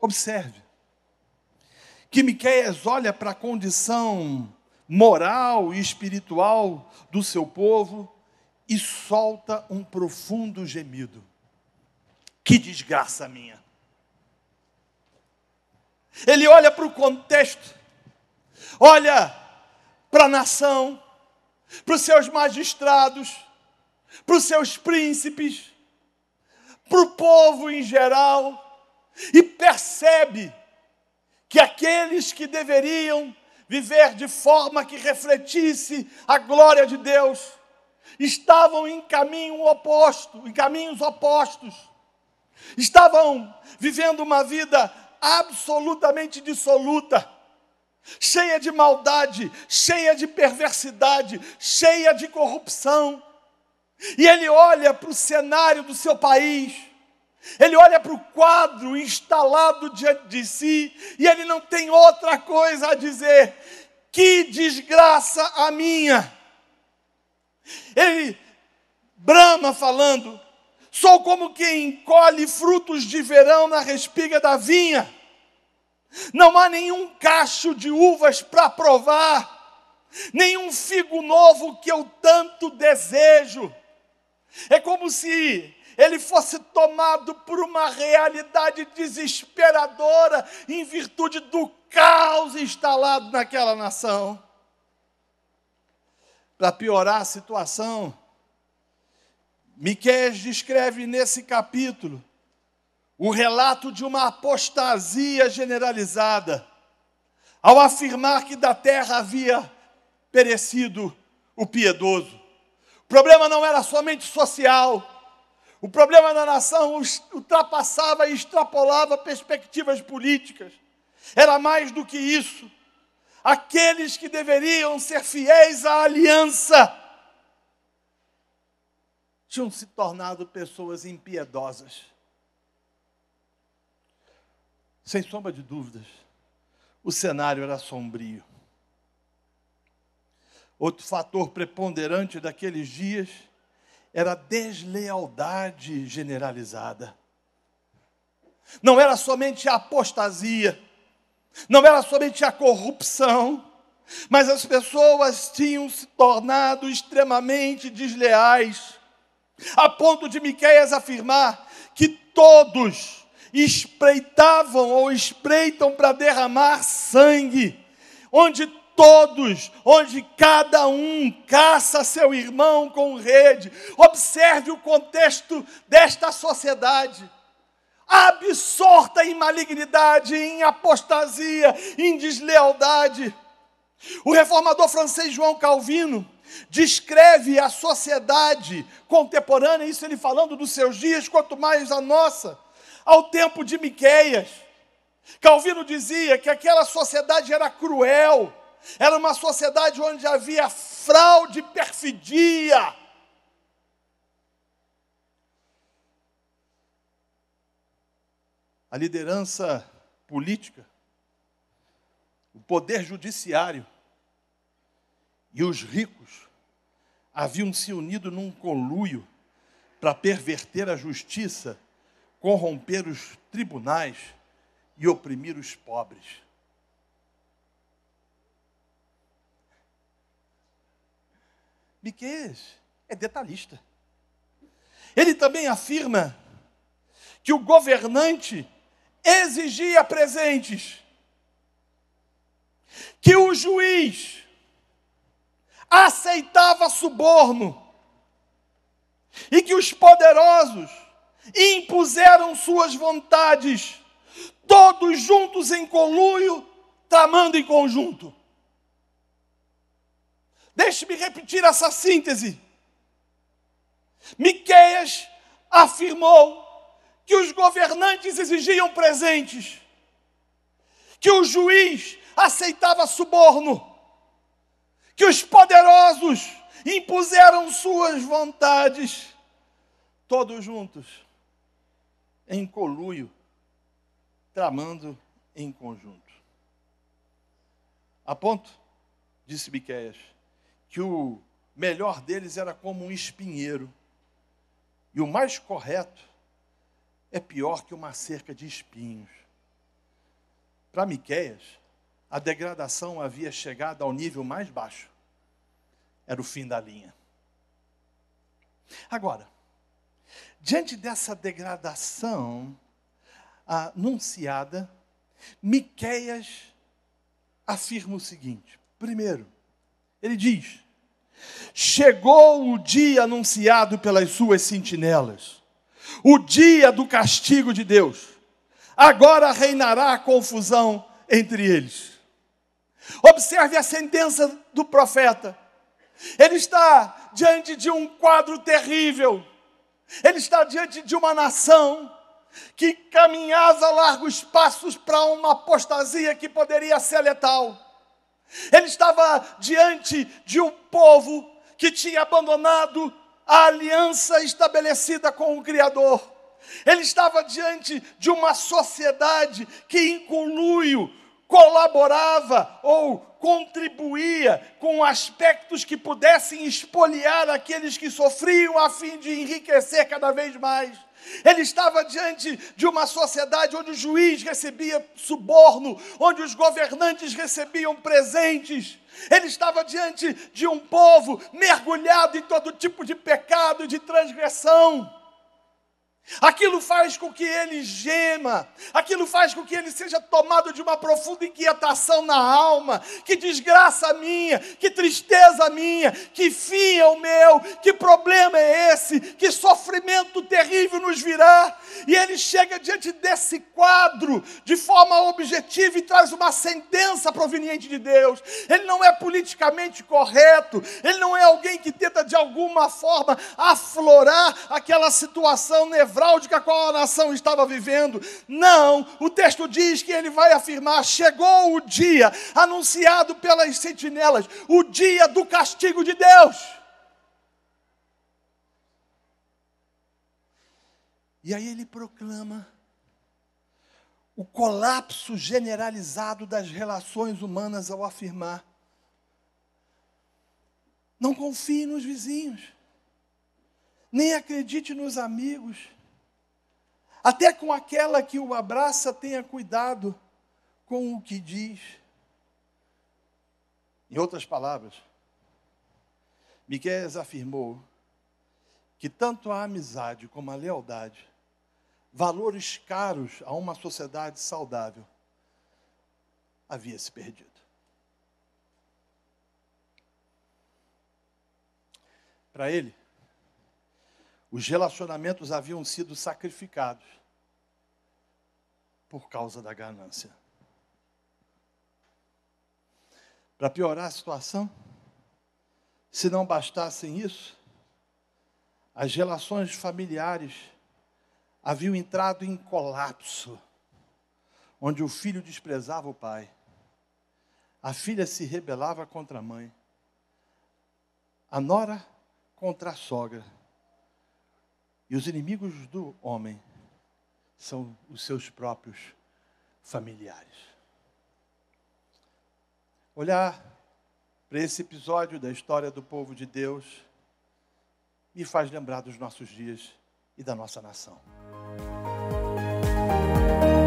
Observe que Miqueias olha para a condição moral e espiritual do seu povo e solta um profundo gemido. Que desgraça minha! Ele olha para o contexto, olha para a nação, para os seus magistrados, para os seus príncipes, para o povo em geral e percebe que aqueles que deveriam viver de forma que refletisse a glória de Deus estavam em caminho oposto, em caminhos opostos. Estavam vivendo uma vida absolutamente dissoluta, cheia de maldade, cheia de perversidade, cheia de corrupção. E ele olha para o cenário do seu país ele olha para o quadro instalado diante de si e ele não tem outra coisa a dizer. Que desgraça a minha! Ele brama falando: sou como quem colhe frutos de verão na respiga da vinha. Não há nenhum cacho de uvas para provar, nenhum figo novo que eu tanto desejo. É como se ele fosse tomado por uma realidade desesperadora em virtude do caos instalado naquela nação. Para piorar a situação, Miqueias descreve nesse capítulo o relato de uma apostasia generalizada, ao afirmar que da terra havia perecido o piedoso. O problema não era somente social, o problema da nação ultrapassava e extrapolava perspectivas políticas. Era mais do que isso. Aqueles que deveriam ser fiéis à aliança tinham se tornado pessoas impiedosas. Sem sombra de dúvidas, o cenário era sombrio. Outro fator preponderante daqueles dias era deslealdade generalizada. Não era somente a apostasia, não era somente a corrupção, mas as pessoas tinham se tornado extremamente desleais, a ponto de Miqueias afirmar que todos espreitavam ou espreitam para derramar sangue, onde todos, onde cada um caça seu irmão com rede. Observe o contexto desta sociedade. Absorta em malignidade, em apostasia, em deslealdade. O reformador francês João Calvino descreve a sociedade contemporânea, isso ele falando dos seus dias, quanto mais a nossa, ao tempo de Miqueias. Calvino dizia que aquela sociedade era cruel, era uma sociedade onde havia fraude, perfidia. A liderança política, o poder judiciário e os ricos haviam se unido num conluio para perverter a justiça, corromper os tribunais e oprimir os pobres. Miqueias é detalhista. Ele também afirma que o governante exigia presentes, que o juiz aceitava suborno e que os poderosos impuseram suas vontades, todos juntos em colúrio, tramando em conjunto. Deixe-me repetir essa síntese. Miqueias afirmou que os governantes exigiam presentes, que o juiz aceitava suborno, que os poderosos impuseram suas vontades, todos juntos, em coluio, tramando em conjunto. A ponto, disse Miqueias, que o melhor deles era como um espinheiro, e o mais correto é pior que uma cerca de espinhos. Para Miqueias, a degradação havia chegado ao nível mais baixo. Era o fim da linha. Agora, diante dessa degradação anunciada, Miqueias afirma o seguinte: primeiro, ele diz: Chegou o dia anunciado pelas suas sentinelas, o dia do castigo de Deus. Agora reinará a confusão entre eles. Observe a sentença do profeta. Ele está diante de um quadro terrível. Ele está diante de uma nação que caminhava largos passos para uma apostasia que poderia ser letal. Ele estava diante de um povo que tinha abandonado a aliança estabelecida com o Criador. Ele estava diante de uma sociedade que, em colaborava ou contribuía com aspectos que pudessem espoliar aqueles que sofriam, a fim de enriquecer cada vez mais. Ele estava diante de uma sociedade onde o juiz recebia suborno, onde os governantes recebiam presentes. Ele estava diante de um povo mergulhado em todo tipo de pecado e de transgressão. Aquilo faz com que ele gema, aquilo faz com que ele seja tomado de uma profunda inquietação na alma. Que desgraça minha, que tristeza minha, que fim é o meu, que problema é esse, que sofrimento terrível nos virá e ele chega diante desse quadro de forma objetiva e traz uma sentença proveniente de Deus. Ele não é politicamente correto, ele não é alguém que tenta de alguma forma aflorar aquela situação nevrálgica a qual a nação estava vivendo. Não, o texto diz que ele vai afirmar: chegou o dia anunciado pelas sentinelas, o dia do castigo de Deus. E aí ele proclama o colapso generalizado das relações humanas ao afirmar: não confie nos vizinhos, nem acredite nos amigos, até com aquela que o abraça, tenha cuidado com o que diz. Em outras palavras, Miquel afirmou que tanto a amizade como a lealdade valores caros a uma sociedade saudável, havia se perdido. Para ele, os relacionamentos haviam sido sacrificados por causa da ganância. Para piorar a situação, se não bastassem isso, as relações familiares haviam entrado em colapso, onde o filho desprezava o pai, a filha se rebelava contra a mãe, a nora contra a sogra, e os inimigos do homem são os seus próprios familiares. Olhar para esse episódio da história do povo de Deus me faz lembrar dos nossos dias e da nossa nação. 啊。